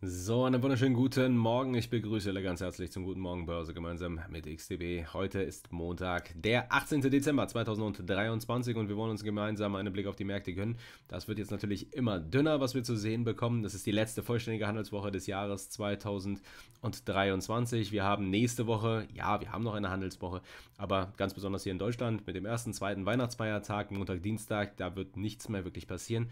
So, einen wunderschönen guten Morgen. Ich begrüße alle ganz herzlich zum Guten Morgen Börse gemeinsam mit XTB. Heute ist Montag, der 18. Dezember 2023 und wir wollen uns gemeinsam einen Blick auf die Märkte gönnen. Das wird jetzt natürlich immer dünner, was wir zu sehen bekommen. Das ist die letzte vollständige Handelswoche des Jahres 2023. Wir haben nächste Woche, ja, wir haben noch eine Handelswoche, aber ganz besonders hier in Deutschland mit dem ersten, zweiten Weihnachtsfeiertag, Montag, Dienstag, da wird nichts mehr wirklich passieren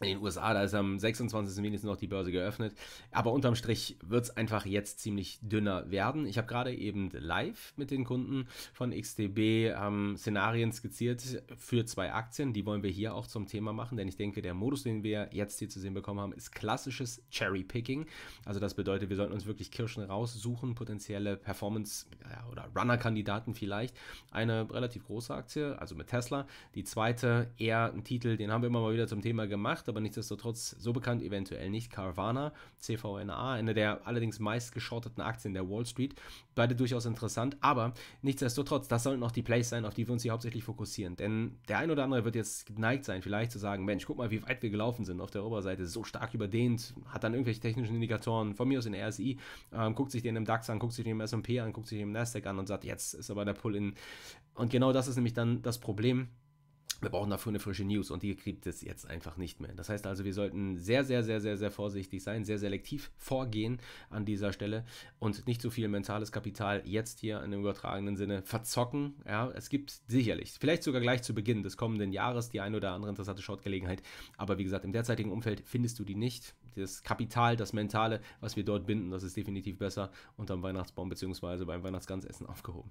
in den USA, da ist am 26. wenigstens noch die Börse geöffnet. Aber unterm Strich wird es einfach jetzt ziemlich dünner werden. Ich habe gerade eben live mit den Kunden von XTB ähm, Szenarien skizziert für zwei Aktien. Die wollen wir hier auch zum Thema machen, denn ich denke, der Modus, den wir jetzt hier zu sehen bekommen haben, ist klassisches Cherry-Picking. Also das bedeutet, wir sollten uns wirklich Kirschen raussuchen, potenzielle Performance- oder Runner-Kandidaten vielleicht. Eine relativ große Aktie, also mit Tesla. Die zweite eher ein Titel, den haben wir immer mal wieder zum Thema gemacht bedacht, aber nichtsdestotrotz so bekannt eventuell nicht. Carvana, CVNA, eine der allerdings meistgeschorteten Aktien der Wall Street. Beide durchaus interessant, aber nichtsdestotrotz, das sollten auch die Plays sein, auf die wir uns hier hauptsächlich fokussieren. Denn der ein oder andere wird jetzt geneigt sein, vielleicht zu sagen, Mensch, guck mal, wie weit wir gelaufen sind auf der Oberseite, so stark überdehnt, hat dann irgendwelche technischen Indikatoren, von mir aus in der RSI, ähm, guckt sich den im DAX an, guckt sich den im S&P an, guckt sich den im Nasdaq an und sagt, jetzt ist aber der Pull in. Und genau das ist nämlich dann das Problem, wir brauchen dafür eine frische News und die kriegt es jetzt einfach nicht mehr. Das heißt also, wir sollten sehr, sehr, sehr, sehr, sehr vorsichtig sein, sehr selektiv vorgehen an dieser Stelle und nicht so viel mentales Kapital jetzt hier in dem übertragenen Sinne verzocken. Ja, es gibt sicherlich, vielleicht sogar gleich zu Beginn des kommenden Jahres, die ein oder andere interessante Shortgelegenheit. Aber wie gesagt, im derzeitigen Umfeld findest du die nicht. Das Kapital, das Mentale, was wir dort binden, das ist definitiv besser unterm Weihnachtsbaum bzw. beim Weihnachtsgansessen aufgehoben.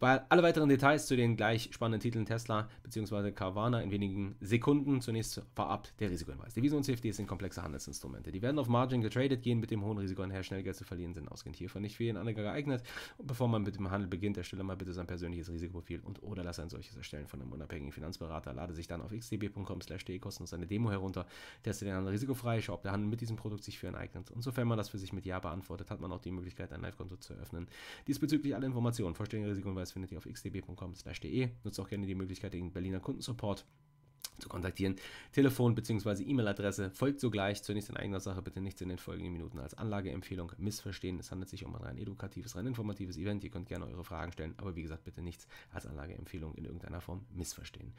Weil alle weiteren Details zu den gleich spannenden Titeln Tesla bzw. Carvana in wenigen Sekunden. Zunächst vorab der Risikohinweis. Devisen und CFDs sind komplexe Handelsinstrumente. Die werden auf Margin getradet, gehen mit dem hohen Risiko einher, schnell Geld zu verlieren, sind ausgehend hiervon nicht für jeden Anleger geeignet. Und bevor man mit dem Handel beginnt, erstelle mal bitte sein persönliches Risikoprofil und oder lass ein solches erstellen von einem unabhängigen Finanzberater. Lade sich dann auf xdb.com/de kostenlos eine Demo herunter, teste den Handel risikofrei, schau, ob der Handel mit diesem Produkt sich für ihn eignet. Und sofern man das für sich mit Ja beantwortet, hat man auch die Möglichkeit, ein Live-Konto zu eröffnen. Diesbezüglich alle Informationen, vollständiger Risikohinweis findet ihr auf xdb.com/de. Nutzt auch gerne die Möglichkeit, den Berliner Kunden zu Support zu kontaktieren. Telefon bzw. E-Mail-Adresse folgt sogleich. Zunächst in eigener Sache, bitte nichts in den folgenden Minuten als Anlageempfehlung missverstehen. Es handelt sich um ein rein edukatives, rein informatives Event. Ihr könnt gerne eure Fragen stellen, aber wie gesagt, bitte nichts als Anlageempfehlung in irgendeiner Form missverstehen.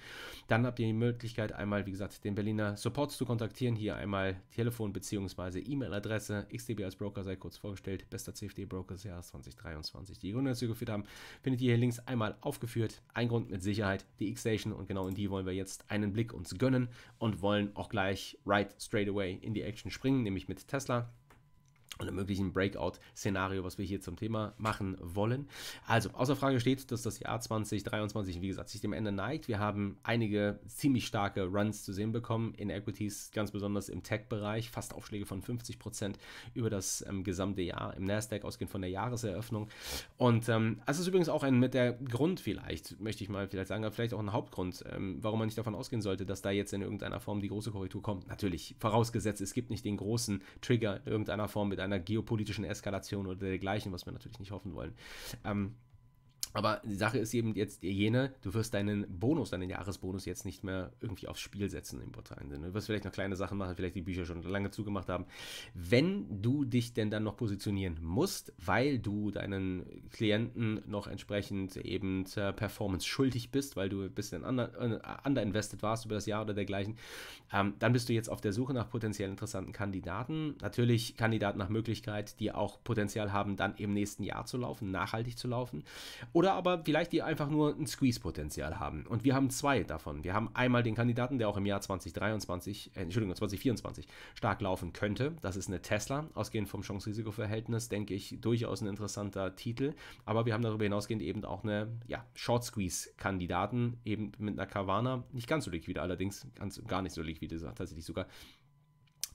Dann habt ihr die Möglichkeit, einmal, wie gesagt, den Berliner Support zu kontaktieren. Hier einmal Telefon bzw. E-Mail-Adresse. XDB als Broker sei kurz vorgestellt. Bester CFD-Broker des Jahres 2023, die Gründer dazu geführt haben. Findet ihr hier links einmal aufgeführt. Ein Grund mit Sicherheit, die X-Station. Und genau in die wollen wir jetzt einen Blick uns gönnen und wollen auch gleich right straight away in die Action springen, nämlich mit Tesla und einem möglichen Breakout-Szenario, was wir hier zum Thema machen wollen. Also, außer Frage steht, dass das Jahr 2023, wie gesagt, sich dem Ende neigt. Wir haben einige ziemlich starke Runs zu sehen bekommen in Equities, ganz besonders im Tech-Bereich, fast Aufschläge von 50% Prozent über das ähm, gesamte Jahr im Nasdaq, ausgehend von der Jahreseröffnung. Und ähm, das ist übrigens auch ein mit der Grund vielleicht, möchte ich mal vielleicht sagen, vielleicht auch ein Hauptgrund, ähm, warum man nicht davon ausgehen sollte, dass da jetzt in irgendeiner Form die große Korrektur kommt. Natürlich, vorausgesetzt, es gibt nicht den großen Trigger in irgendeiner Form mit einer geopolitischen Eskalation oder dergleichen, was wir natürlich nicht hoffen wollen. Ähm, aber die Sache ist eben jetzt jene, du wirst deinen Bonus, deinen Jahresbonus jetzt nicht mehr irgendwie aufs Spiel setzen im brutalen Sinne. Du wirst vielleicht noch kleine Sachen machen, vielleicht die Bücher schon lange zugemacht haben. Wenn du dich denn dann noch positionieren musst, weil du deinen Klienten noch entsprechend eben Performance schuldig bist, weil du ein bisschen äh, underinvested warst über das Jahr oder dergleichen, ähm, dann bist du jetzt auf der Suche nach potenziell interessanten Kandidaten. Natürlich Kandidaten nach Möglichkeit, die auch Potenzial haben, dann im nächsten Jahr zu laufen, nachhaltig zu laufen. Oder aber vielleicht die einfach nur ein Squeeze-Potenzial haben. Und wir haben zwei davon. Wir haben einmal den Kandidaten, der auch im Jahr 2023, äh, Entschuldigung, 2024 stark laufen könnte. Das ist eine Tesla, ausgehend vom Chance-Risiko-Verhältnis, denke ich, durchaus ein interessanter Titel. Aber wir haben darüber hinausgehend eben auch eine ja, Short-Squeeze-Kandidaten, eben mit einer Carvana. Nicht ganz so liquide allerdings, ganz, gar nicht so liquide, tatsächlich sogar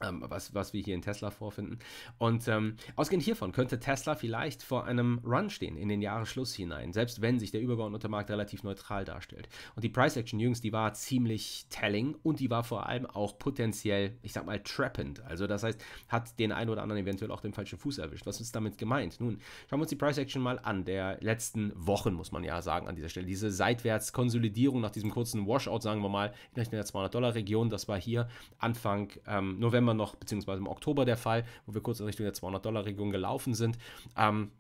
ähm, was, was wir hier in Tesla vorfinden. Und ähm, ausgehend hiervon könnte Tesla vielleicht vor einem Run stehen in den Jahresschluss hinein, selbst wenn sich der übergeordnete Markt relativ neutral darstellt. Und die Price Action jüngst, die war ziemlich telling und die war vor allem auch potenziell, ich sag mal, trappend. Also das heißt, hat den einen oder anderen eventuell auch den falschen Fuß erwischt. Was ist damit gemeint? Nun, schauen wir uns die Price Action mal an, der letzten Wochen, muss man ja sagen, an dieser Stelle. Diese Seitwärtskonsolidierung nach diesem kurzen Washout, sagen wir mal, in der 200-Dollar-Region, das war hier Anfang ähm, November September noch, beziehungsweise im Oktober der Fall, wo wir kurz in Richtung der 200-Dollar-Region gelaufen sind. Ähm,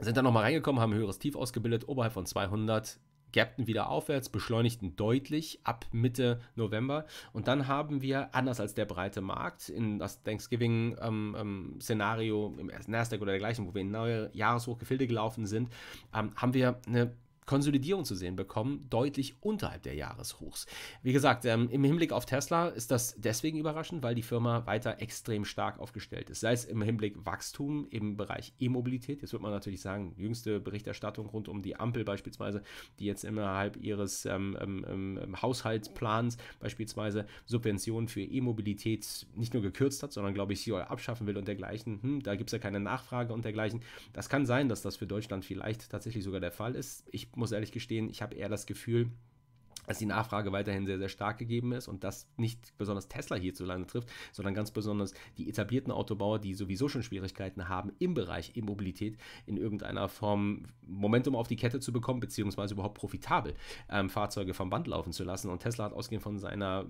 sind dann nochmal reingekommen, haben ein höheres Tief ausgebildet, oberhalb von 200 gappten wieder aufwärts, beschleunigten deutlich ab Mitte November. Und dann haben wir, anders als der breite Markt, in das Thanksgiving-Szenario ähm, ähm, im Nasdaq oder dergleichen, wo wir in neue Jahreshochgefilde gelaufen sind, ähm, haben wir eine Konsolidierung zu sehen bekommen, deutlich unterhalb der Jahreshochs. Wie gesagt, ähm, im Hinblick auf Tesla ist das deswegen überraschend, weil die Firma weiter extrem stark aufgestellt ist. Sei es im Hinblick Wachstum im Bereich E-Mobilität. Jetzt wird man natürlich sagen, jüngste Berichterstattung rund um die Ampel beispielsweise, die jetzt innerhalb ihres ähm, ähm, ähm, ähm Haushaltsplans beispielsweise Subventionen für E-Mobilität nicht nur gekürzt hat, sondern glaube ich abschaffen will und dergleichen. Hm, da gibt es ja keine Nachfrage und dergleichen. Das kann sein, dass das für Deutschland vielleicht tatsächlich sogar der Fall ist. Ich muss ehrlich gestehen, ich habe eher das Gefühl, dass die Nachfrage weiterhin sehr, sehr stark gegeben ist und das nicht besonders Tesla hierzulande trifft, sondern ganz besonders die etablierten Autobauer, die sowieso schon Schwierigkeiten haben, im Bereich Immobilität in irgendeiner Form Momentum auf die Kette zu bekommen, beziehungsweise überhaupt profitabel ähm, Fahrzeuge vom Band laufen zu lassen. Und Tesla hat ausgehend von seiner,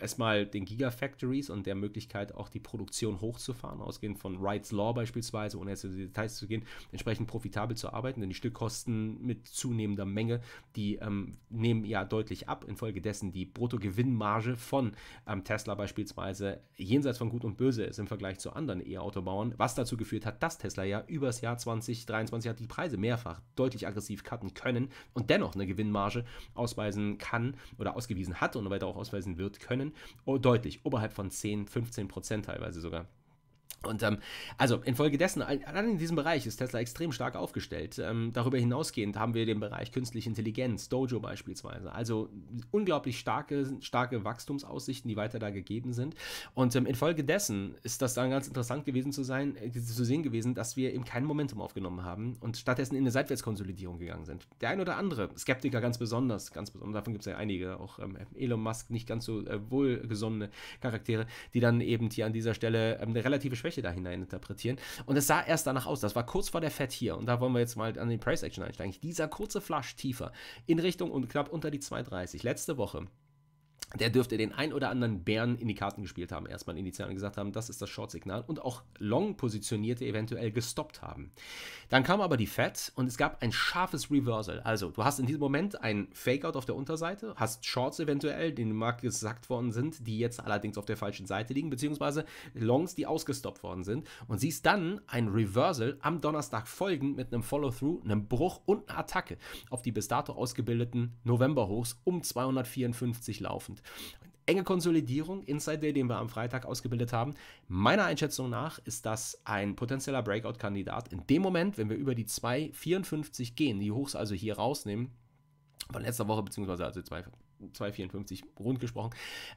erstmal den Gigafactories und der Möglichkeit, auch die Produktion hochzufahren, ausgehend von Wright's Law beispielsweise, ohne jetzt in die Details zu gehen, entsprechend profitabel zu arbeiten, denn die Stückkosten mit zunehmender Menge, die ähm, nehmen ja deutlich deutlich ab, infolgedessen die Bruttogewinnmarge von ähm, Tesla beispielsweise jenseits von Gut und Böse ist im Vergleich zu anderen E-Autobauern, was dazu geführt hat, dass Tesla ja übers Jahr 2023 hat die Preise mehrfach deutlich aggressiv cutten können und dennoch eine Gewinnmarge ausweisen kann oder ausgewiesen hat und weiter auch ausweisen wird können, oh, deutlich oberhalb von 10, 15 Prozent teilweise sogar. Und ähm, also infolgedessen, allein in diesem Bereich ist Tesla extrem stark aufgestellt. Ähm, darüber hinausgehend haben wir den Bereich künstliche Intelligenz, Dojo beispielsweise. Also unglaublich starke, starke Wachstumsaussichten, die weiter da gegeben sind. Und ähm, infolgedessen ist das dann ganz interessant gewesen zu sein, äh, zu sehen gewesen, dass wir eben kein Momentum aufgenommen haben und stattdessen in eine Seitwärtskonsolidierung gegangen sind. Der ein oder andere, Skeptiker ganz besonders, ganz besonders, davon gibt es ja einige, auch ähm, Elon Musk, nicht ganz so äh, wohlgesonnene Charaktere, die dann eben hier an dieser Stelle ähm, eine relative Schwäche Schwäche da hinein interpretieren. Und es sah erst danach aus. Das war kurz vor der Fett hier. Und da wollen wir jetzt mal an den Price Action einsteigen. Dieser kurze Flush tiefer in Richtung und knapp unter die 2,30. Letzte Woche der dürfte den ein oder anderen Bären in die Karten gespielt haben, erstmal initial und gesagt haben, das ist das Short-Signal und auch Long-Positionierte eventuell gestoppt haben. Dann kam aber die Fed und es gab ein scharfes Reversal. Also, du hast in diesem Moment ein Fakeout auf der Unterseite, hast Shorts eventuell, die dem Markt gesackt worden sind, die jetzt allerdings auf der falschen Seite liegen, beziehungsweise Longs, die ausgestoppt worden sind und siehst dann ein Reversal am Donnerstag folgend mit einem Follow-Through, einem Bruch und einer Attacke auf die bis dato ausgebildeten November-Hochs um 254 laufend. Enge Konsolidierung, Inside Day, den wir am Freitag ausgebildet haben. Meiner Einschätzung nach ist das ein potenzieller Breakout-Kandidat. In dem Moment, wenn wir über die 2,54 gehen, die Hochs also hier rausnehmen, von letzter Woche, beziehungsweise also 2,54 254 rund gesprochen,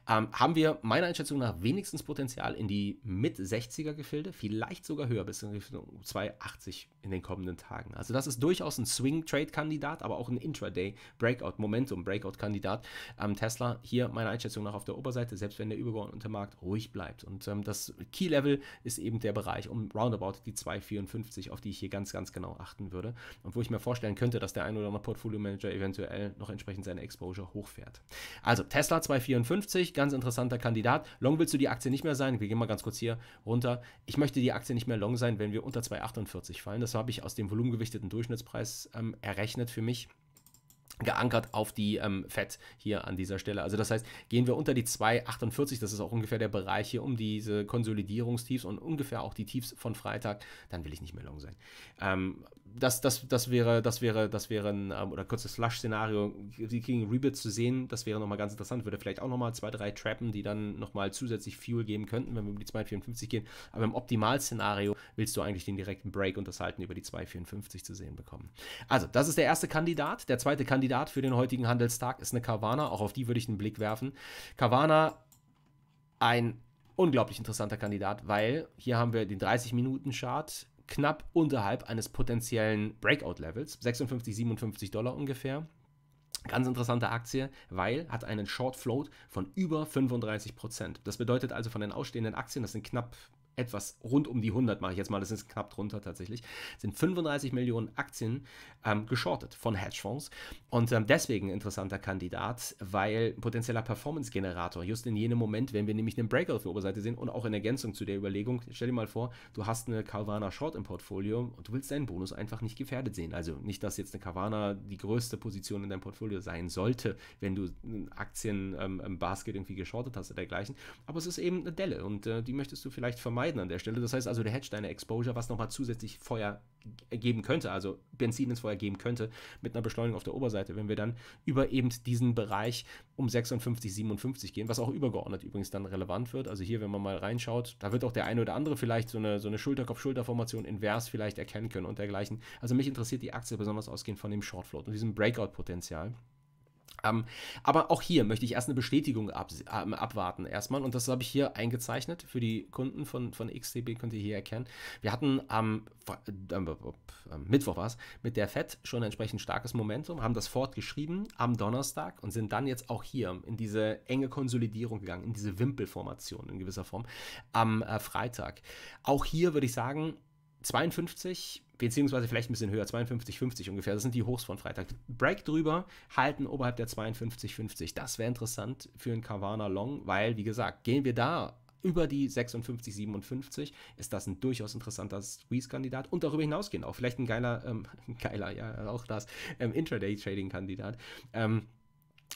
ähm, haben wir meiner Einschätzung nach wenigstens Potenzial in die Mit-60er-Gefilde, vielleicht sogar höher bis in Richtung 280 in den kommenden Tagen. Also das ist durchaus ein Swing-Trade-Kandidat, aber auch ein Intraday-Breakout-Momentum-Breakout-Kandidat. Ähm, Tesla hier meiner Einschätzung nach auf der Oberseite, selbst wenn der übergeordnete Markt ruhig bleibt. Und ähm, das Key-Level ist eben der Bereich um roundabout die 254, auf die ich hier ganz, ganz genau achten würde und wo ich mir vorstellen könnte, dass der ein oder andere Portfolio-Manager eventuell noch entsprechend seine Exposure hochfährt hat. Also Tesla 254, ganz interessanter Kandidat. Long willst du die Aktie nicht mehr sein? Wir gehen mal ganz kurz hier runter. Ich möchte die Aktie nicht mehr long sein, wenn wir unter 248 fallen. Das habe ich aus dem volumengewichteten Durchschnittspreis ähm, errechnet für mich geankert auf die ähm, FED hier an dieser Stelle. Also das heißt, gehen wir unter die 2,48, das ist auch ungefähr der Bereich hier um diese Konsolidierungstiefs und ungefähr auch die Tiefs von Freitag, dann will ich nicht mehr long sein. Ähm, das, das, das wäre, das wäre, das wäre ein, ähm, oder kurzes Slush-Szenario, die kriegen Rebits zu sehen, das wäre nochmal ganz interessant, würde vielleicht auch nochmal zwei, drei Trappen, die dann nochmal zusätzlich Fuel geben könnten, wenn wir über die 2,54 gehen, aber im Optimalszenario willst du eigentlich den direkten Break und das Halten über die 2,54 zu sehen bekommen. Also, das ist der erste Kandidat, der zweite Kandidat Kandidat für den heutigen Handelstag ist eine Carvana. Auch auf die würde ich einen Blick werfen. Carvana, ein unglaublich interessanter Kandidat, weil hier haben wir den 30-Minuten-Chart knapp unterhalb eines potenziellen Breakout-Levels, 56, 57 Dollar ungefähr. Ganz interessante Aktie, weil hat einen Short Float von über 35%. Das bedeutet also von den ausstehenden Aktien, das sind knapp etwas rund um die 100, mache ich jetzt mal, das ist knapp drunter tatsächlich, sind 35 Millionen Aktien ähm, geschortet von Hedgefonds. Und ähm, deswegen ein interessanter Kandidat, weil potenzieller Performance-Generator, just in jenem Moment, wenn wir nämlich einen Breakout für Oberseite sehen und auch in Ergänzung zu der Überlegung, stell dir mal vor, du hast eine Carvana Short im Portfolio und du willst deinen Bonus einfach nicht gefährdet sehen. Also nicht, dass jetzt eine Carvana die größte Position in deinem Portfolio sein sollte, wenn du Aktien ähm, im Basket irgendwie geschortet hast oder dergleichen. Aber es ist eben eine Delle und äh, die möchtest du vielleicht vermeiden vermeiden an der Stelle. Das heißt also, du hättest deine Exposure, was nochmal zusätzlich Feuer geben könnte, also Benzin ins Feuer geben könnte, mit einer Beschleunigung auf der Oberseite, wenn wir dann über eben diesen Bereich um 56, 57 gehen, was auch übergeordnet übrigens dann relevant wird. Also hier, wenn man mal reinschaut, da wird auch der eine oder andere vielleicht so eine, so eine Schulterkopf-Schulterformation invers vielleicht erkennen können und dergleichen. Also mich interessiert die Aktie besonders ausgehend von dem Short Float und diesem Breakout-Potenzial. Ähm, aber auch hier möchte ich erst eine Bestätigung ab, ähm, abwarten erstmal. Und das habe ich hier eingezeichnet für die Kunden von, von XTB, könnt ihr hier erkennen. Wir hatten am äh, äh, äh, Mittwoch war es, mit der FED schon ein entsprechend starkes Momentum, haben das fortgeschrieben am Donnerstag und sind dann jetzt auch hier in diese enge Konsolidierung gegangen, in diese Wimpelformation in gewisser Form am Freitag. Auch hier würde ich sagen, 52, beziehungsweise vielleicht ein bisschen höher, 52, 50 ungefähr. Das sind die Hochs von Freitag. Break drüber, halten oberhalb der 52, 50. Das wäre interessant für einen Carvana Long, weil, wie gesagt, gehen wir da über die 56, 57 ist das ein durchaus interessanter Squeeze-Kandidat und darüber hinausgehen auch vielleicht ein geiler, ähm, geiler, ja, auch das, ähm, Intraday-Trading-Kandidat. Ähm,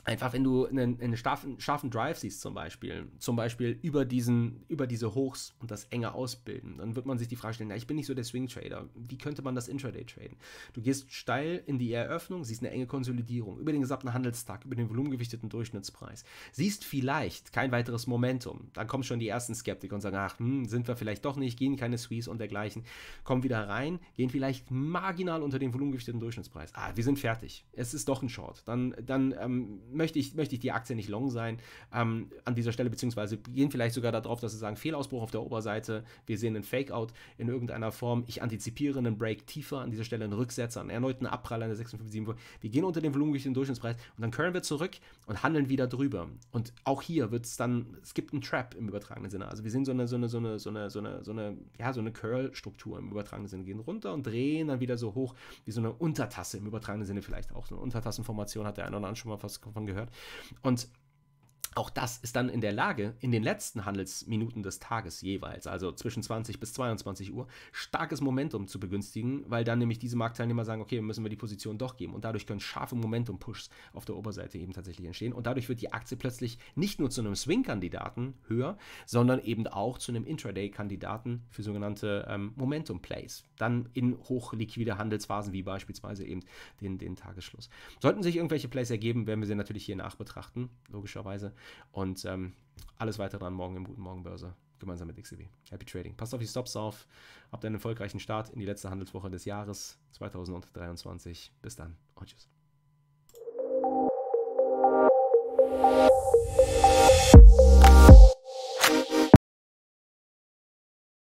Einfach, wenn du einen, einen scharfen, scharfen, Drive siehst zum Beispiel, zum Beispiel über, diesen, über diese Hochs und das enge Ausbilden, dann wird man sich die Frage stellen, na, ich bin nicht so der Swing-Trader, wie könnte man das Intraday traden? Du gehst steil in die Eröffnung, siehst eine enge Konsolidierung, über den gesamten Handelstag, über den volumengewichteten Durchschnittspreis, siehst vielleicht kein weiteres Momentum, dann kommen schon die ersten Skeptiker und sagen, ach, hm, sind wir vielleicht doch nicht, gehen keine Squeeze und dergleichen, kommen wieder rein, gehen vielleicht marginal unter den volumengewichteten Durchschnittspreis, ah, wir sind fertig, es ist doch ein Short, dann, dann ähm, möchte ich, möchte ich die Aktie nicht long sein ähm, an dieser Stelle, beziehungsweise gehen vielleicht sogar darauf, dass sie sagen, Fehlausbruch auf der Oberseite, wir sehen einen Fakeout in irgendeiner Form, ich antizipiere einen Break tiefer, an dieser Stelle einen Rücksetzer, einen erneuten Abprall an der 657. Wir gehen unter den Volumen durch den Durchschnittspreis und dann können wir zurück und handeln wieder drüber. Und auch hier wird es dann, es gibt einen Trap im übertragenen Sinne. Also wir sehen so eine, so eine, so eine, so eine, so eine, so eine, ja, so eine Curl-Struktur im übertragenen Sinne. Gehen runter und drehen dann wieder so hoch, wie so eine Untertasse im übertragenen Sinne vielleicht auch. So eine Untertassenformation hat der eine oder andere schon mal fast davon gehört. Und auch das ist dann in der Lage, in den letzten Handelsminuten des Tages jeweils, also zwischen 20 bis 22 Uhr, starkes Momentum zu begünstigen, weil dann nämlich diese Marktteilnehmer sagen, okay, müssen wir die Position doch geben. Und dadurch können scharfe Momentum-Pushs auf der Oberseite eben tatsächlich entstehen. Und dadurch wird die Aktie plötzlich nicht nur zu einem Swing-Kandidaten höher, sondern eben auch zu einem Intraday-Kandidaten für sogenannte ähm, Momentum-Plays. Dann in hochliquide Handelsphasen, wie beispielsweise eben den, den Tagesschluss. Sollten sich irgendwelche Plays ergeben, werden wir sie natürlich hier nachbetrachten, logischerweise. Und ähm, alles weitere dann morgen im Guten Morgen Börse gemeinsam mit XTB. Happy Trading. Passt auf die Stops auf. Habt einen erfolgreichen Start in die letzte Handelswoche des Jahres 2023. Bis dann und tschüss.